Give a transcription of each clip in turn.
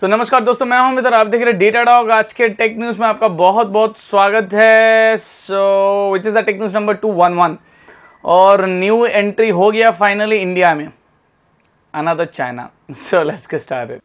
सो so, नमस्कार दोस्तों मैं हूं मित्र आप देख रहे हैं डेटा डॉग आज के टेक न्यूज़ में आपका बहुत बहुत स्वागत है so which is the tech news number two one one और न्यू एंट्री हो गया फाइनली इंडिया में another China so let's get started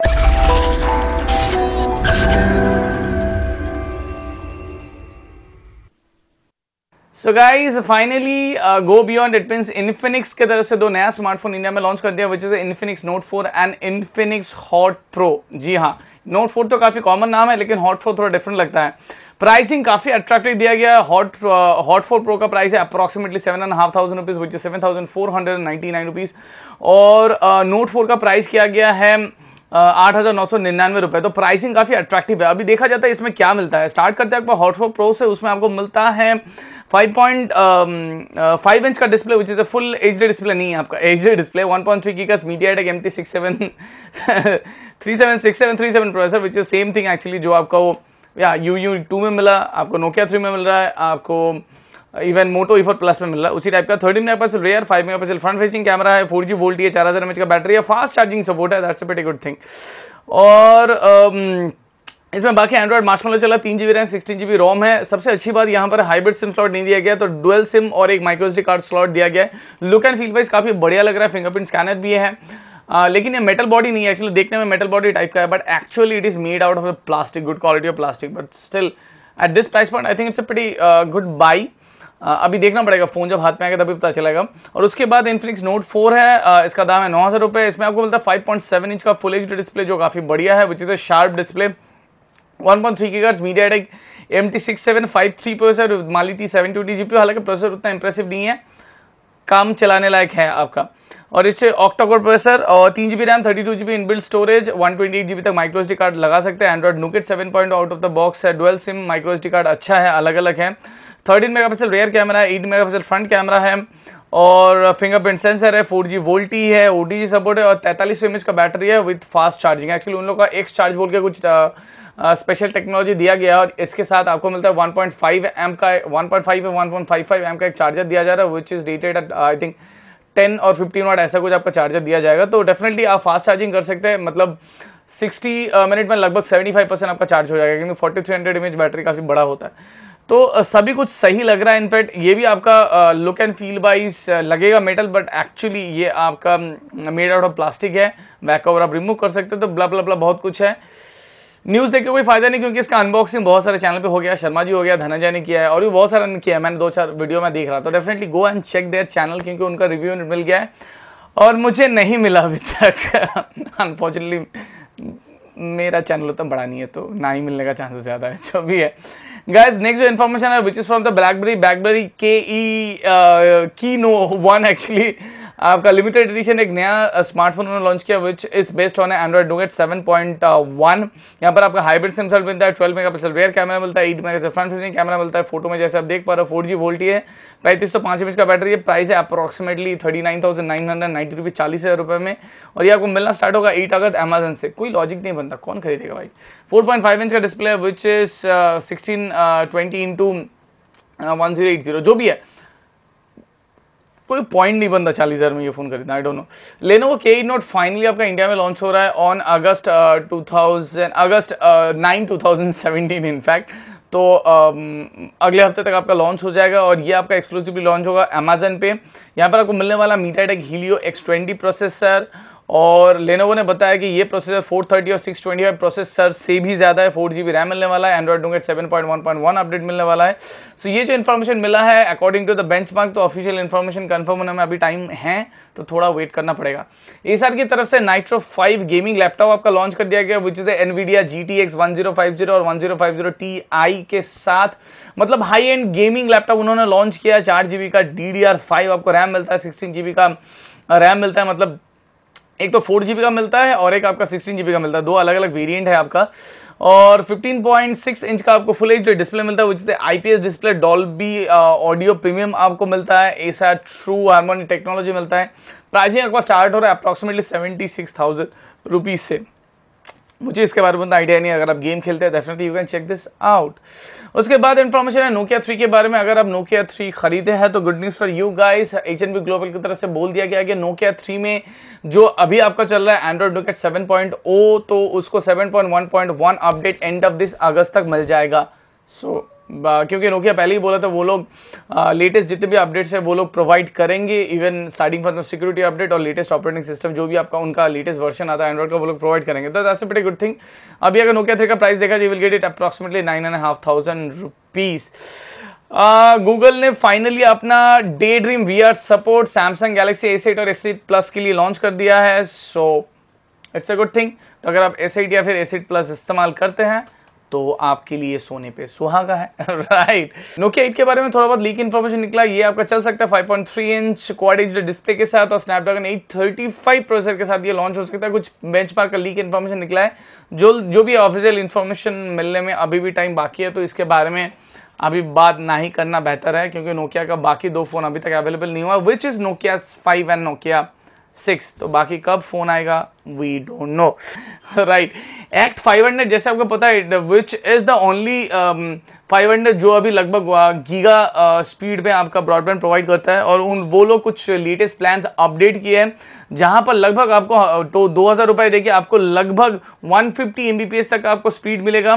so guys finally go beyond it mean Infinix के तरफ से दो नया स्मार्टफोन इंडिया में लॉन्च कर दिया which is Infinix note four and Infinix hot pro जी हाँ नोट फोर तो काफ़ी कॉमन नाम है लेकिन हॉट फोर थोड़ा डिफरेंट लगता है प्राइसिंग काफ़ी अट्रैक्टिव दिया गया uh, है हॉट हॉट फोर प्रो का प्राइस है approximately seven and half thousand rupees which is seven thousand four hundred and ninety nine rupees और नोट uh, फोर का प्राइस किया गया है आठ हज़ार नौ सौ निन्यानवे तो प्राइसिंग काफ़ी अट्रैक्टिव है अभी देखा जाता है इसमें क्या मिलता है स्टार्ट करते हैं आपको हॉट फोर प्रो से उसमें आपको मिलता है फाइव पॉइंट फाइव इंच का display which is a full H D display नहीं है आपका H D display one point three की का MediaTek M T six seven three seven six seven three seven processor which is same thing actually जो आपका वो या you you to में मिला आपको नोकिया थ्री में मिल रहा है आपको even Moto E e plus में मिल रहा है उसी टाइप का thirteen mega pixel rear five mega pixel front facing camera है फोर जी वोल्ट है चार हज़ार एम का बैटरी है फास्ट चार्जिंग सपोर्ट है दैट्स वेटी गुड थिंग और um, इसमें बाकी एंड्रॉइड मार्शमेलो चला तीन GB RAM sixteen GB ROM है सबसे अच्छी बात यहाँ पर हाइब्रिड सिम स्लॉट नहीं दिया गया तो डुअल सिम और एक माइक्रोसडी कार्ड स्लॉट दिया गया है लुक एंड फील वाइज काफ़ी बढ़िया लग रहा है फिंगरप्रिंट स्कैनर भी है आ, लेकिन ये मेटल बॉडी नहीं है एक्चुअली देखने में मेटल बॉडी टाइप का है but actually it is made out of plastic good quality of plastic but still at this price point I think it's a pretty good buy अभी देखना पड़ेगा phone जब हाथ में आएगा तभी पता चलेगा और उसके बाद इन्फिनिक्स नोट फोर है इसका दाम है नौ हज़ार रुपये इसमें आपको मिलता है फाइव पॉइंट सेवन इंच का फुल एच डिस्प्ले जो काफ़ी बढ़िया है which is a sharp display one point three gigahertz MediaTek M T six seven five three processor Mali T seven twenty G P हालांकि processor उतना impressive नहीं है काम चलाने लायक है आपका और इससे ऑक्टाकोर प्रोसेसर और तीन G B RAM thirty two G B built storage one twenty eight G B तक माइक्रो एस कार्ड लगा सकते हैं Android Nougat seven point out of the box है dual SIM micro S card अच्छा है अलग अलग है थर्टीन पिक्सल रेयर कैमरा है एट पिक्सल फ्रंट कैमरा है और फिंगरप्रिंट सेंसर है फोर जी वोल्टी है ओ सपोर्ट है और तैंतालीस एम का बैटरी है विथ फास्ट चार्जिंग एक्चुअली उन लोग का एक्स चार्ज बोल के कुछ स्पेशल टेक्नोलॉजी दिया गया है और इसके साथ आपको मिलता है 1.5 पॉइंट एम का 1.5 point five one point five five M का एक चार्जर दिया जा रहा है which is rated I think ten और फिफ्टीन वाट ऐसा कुछ आपका चार्जर दिया जाएगा तो डेफिनेटली आप फास्ट चार्जिंग कर सकते हैं मतलब 60 मिनट uh, में लगभग 75 परसेंट आपका चार्ज हो जाएगा क्योंकि फोर्टी थ्री एच बैटरी काफ़ी बड़ा होता है तो सभी कुछ सही लग रहा है इनफैक्ट ये भी आपका लुक एंड फील वाइज लगेगा मेटल बट एक्चुअली ये आपका मेड आउट ऑफ प्लास्टिक है बैक कवर आप रिमूव कर सकते हो तो ब्ला ब्ला ब्ला बहुत कुछ है न्यूज़ देख के कोई फायदा नहीं क्योंकि इसका अनबॉक्सिंग बहुत सारे चैनल पे हो गया शर्मा जी हो गया धनंजय ने किया है और भी बहुत सारा किया है मैंने दो चार वीडियो में देख रहा था definitely go and check their channel क्योंकि उनका रिव्यू मिल गया है और मुझे नहीं मिला अभी तक अनफॉर्चुनेटली मेरा चैनल उतना बड़ा नहीं है तो ना ही मिलने का चांसेस ज़्यादा है जो भी है गाइज नेक्स्ट जो इन्फॉर्मेशन है which is from the BlackBerry BlackBerry के ई की नो वन एक्चुअली आपका लिमिटेड एडिशन एक नया स्मार्टफोन उन्होंने लॉन्च किया which is based on Android Nougat seven point one यहाँ पर आपका हाइब्रिड सिम मिलता है twelve mega pixel rear camera मिलता है eight mega front facing camera मिलता है फोटो में जैसे आप देख पा रहे हो फोर जी वोल्टी है पैंतीस सौ पांच एम का बैटरी है प्राइस है approximately thirty nine thousand nine hundred ninety rupees चालीस हज़ार रुपये में और ये आपको मिलना स्टार्ट होगा एट अगस्त अमेजन से कोई लॉजिक नहीं बनता कौन खरीदेगा भाई फोर पॉइंट फाइव इंच का डिस्प्ले है which is sixteen twenty into one zero eight zero जो भी है कोई पॉइंट नहीं बनता चालीस हज़ार में ये फ़ोन खरीदना आई डोंट नो वो के नोट फाइनली आपका इंडिया में लॉन्च हो रहा है on August two thousand August nine two thousand seventeen in fact तो uh, अगले हफ्ते तक आपका लॉन्च हो जाएगा और ये आपका एक्सक्लूसिवली लॉन्च होगा अमेजन पे यहाँ पर आपको मिलने वाला MediaTek Helio X twenty processor और लेनोवो ने बताया कि ये प्रोसेसर 430 और 625 प्रोसेसर से भी ज़्यादा है फोर जी रैम मिलने वाला है एंड्रॉइड डोंगेट 7.1.1 अपडेट मिलने वाला है सो so ये जो इन्फॉर्मेशन मिला है अकॉर्डिंग टू द बेंच तो ऑफिशियल इन्फॉर्मेशन कन्फर्म होने में अभी टाइम है तो थोड़ा वेट करना पड़ेगा इस की तरफ से नाइट्रो फाइव गेमिंग लैपटॉप आपका लॉन्च कर दिया गया which is the Nvidia G T X one zero five zero और one zero five zero T I के साथ मतलब हाई एंड गेमिंग लैपटॉप उन्होंने लॉन्च किया चार बी का डी डी आर फाइव आपको रैम मिलता है सिक्सटीन बी का रैम मिलता है मतलब एक तो फोर जी का मिलता है और एक आपका सिक्सटीन जी का मिलता है दो अलग अलग वेरिएंट है आपका और 15.6 इंच का आपको फुल एच डिस्प्ले मिलता है वो is IPS display Dolby audio premium आपको मिलता है एसा ट्रू हारमोनी टेक्नोलॉजी मिलता है प्राइसिंग आपका स्टार्ट हो रहा है approximately seventy six thousand rupees से मुझे इसके बारे में आइडिया नहीं अगर आप गेम खेलते हैं definitely you can check this out उसके बाद इन्फॉर्मेशन है नोकिया थ्री के बारे में अगर आप नोकिया थ्री खरीदे हैं तो good news for you guys H N B global की तरफ से बोल दिया गया कि नोकिया थ्री में जो अभी आपका चल रहा है Android Nougat seven point O तो उसको seven point one point one update end of this August तक मिल जाएगा सो so, क्योंकि नोकिया पहले ही बोला था वो लोग लेटेस्ट जितने भी अपडेट्स हैं वो लोग प्रोवाइड करेंगे even starting for security update और लेटेस्ट ऑपरेटिंग सिस्टम जो भी आपका उनका लेटेस्ट वर्जन आता है एंड्रॉइड का वो लोग प्रोवाइड करेंगे तो दैट्स अ गुड थिंग अभी अगर नोकिया थ्री का प्राइस देखा जी will get it approximately nine and half thousand rupees Google ने फाइनली अपना Daydream V R support Samsung Galaxy S eight और एस एट प्लस के लिए लॉन्च कर दिया है so it's a good thing तो अगर आप एस एट या फिर एस एट प्लस इस्तेमाल करते हैं तो आपके लिए सोने पे सुहागा है राइट नोकिया एट के बारे में थोड़ा बहुत लीक इन्फॉर्मेशन निकला ये आपका चल सकता है 5.3 इंच क्वाड एच डिस्प्ले के साथ और स्नैपड्रैगन फाइव प्रोसेसर के साथ ये लॉन्च हो सकता है कुछ पार्क का लीक इन्फॉर्मेशन निकला है जो जो भी ऑफिशियल इन्फॉर्मेशन मिलने में अभी भी टाइम बाकी है तो इसके बारे में अभी बात ना ही करना बेहतर है क्योंकि नोकिया का बाकी दो फोन अभी तक अवेलेबल नहीं हुआ which is Nokia five and Nokia six तो बाकी कब फोन आएगा we don't know right act five hundred जैसे आपको पता है which is the only five जो अभी लगभग गीगा स्पीड में आपका ब्रॉडबैंड प्रोवाइड करता है और उन वो लोग कुछ लेटेस्ट प्लान्स अपडेट किए हैं जहां पर लगभग आपको तो दो हज़ार रुपये देखिए आपको लगभग 150 फिफ्टी तक आपको स्पीड मिलेगा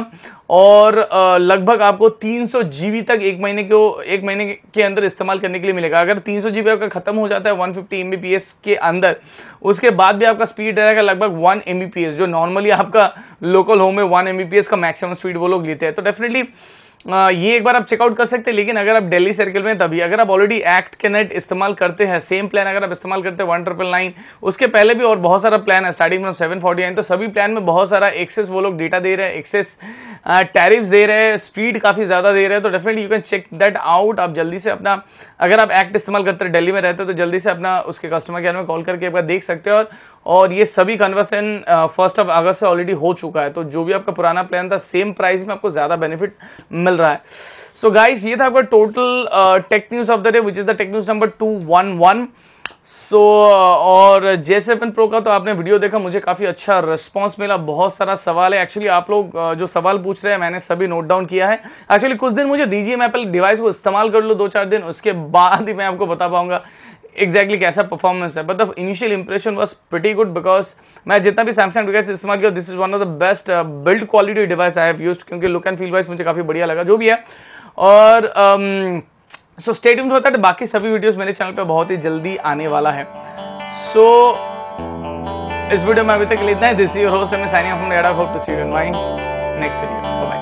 और लगभग आपको 300 जीबी तक एक महीने को एक महीने के अंदर इस्तेमाल करने के लिए मिलेगा अगर 300 जीबी आपका ख़त्म हो जाता है 150 फिफ्टी के अंदर उसके बाद भी आपका स्पीड रहेगा लगभग वन एम जो नॉर्मली आपका लोकल होम में वन एम का मैक्सिमम स्पीड वो लोग लेते हैं तो डेफिनेटली ये एक बार आप चेकआउट कर सकते हैं लेकिन अगर आप दिल्ली सर्किल में तभी अगर आप ऑलरेडी एक्ट के नेट इस्तेमाल करते हैं सेम प्लान अगर आप इस्तेमाल करते हैं वन ट्रिपल नाइन उसके पहले भी और बहुत सारा प्लान है starting from seven forty nine तो सभी प्लान में बहुत सारा एक्सेस वो लोग डेटा दे रहे हैं एक्सेस टैरिफ्स दे रहे हैं स्पीड काफ़ी ज़्यादा दे रहे हैं तो definitely you can check that out आप जल्दी से अपना अगर आप एक्ट इस्तेमाल करते हैं डेली में रहते हो तो जल्दी से अपना उसके कस्टमर केयर में कॉल करके एक बार देख सकते हो और और ये सभी कन्वर्सन फर्स्ट ऑफ अगस्त से ऑलरेडी हो चुका है तो जो भी आपका पुराना प्लान था सेम प्राइस में आपको ज़्यादा बेनिफिट मिल रहा है सो so गाइस ये था आपका total tech news of the day which is the tech news number two one one so और जे सेवन प्रो का तो आपने वीडियो देखा मुझे काफ़ी अच्छा रिस्पांस मिला बहुत सारा सवाल है एक्चुअली आप लोग uh, जो सवाल पूछ रहे हैं मैंने सभी नोट डाउन किया है एक्चुअली कुछ दिन मुझे दीजिए मैं पहले डिवाइस को इस्तेमाल कर लूँ दो चार दिन उसके बाद ही मैं आपको बता पाऊंगा एग्जैक्टली कैसा परफॉर्मेंस है but the initial impression was pretty good because मैं जितना भी सैमसंग डिवाइस इस्तेमाल किया this is one of the best build quality device I have use क्योंकि लुक एंड फील वाइज मुझे काफ़ी बढ़िया लगा जो भी है और सो um, स्टेडियम होता है तो बाकी सभी वीडियोज मेरे चैनल पर बहुत ही जल्दी आने वाला है सो so, इस वीडियो में अभी तक के है दिस यूर हो सर मैं साइनिंग नेक्स्ट वीडियो बाय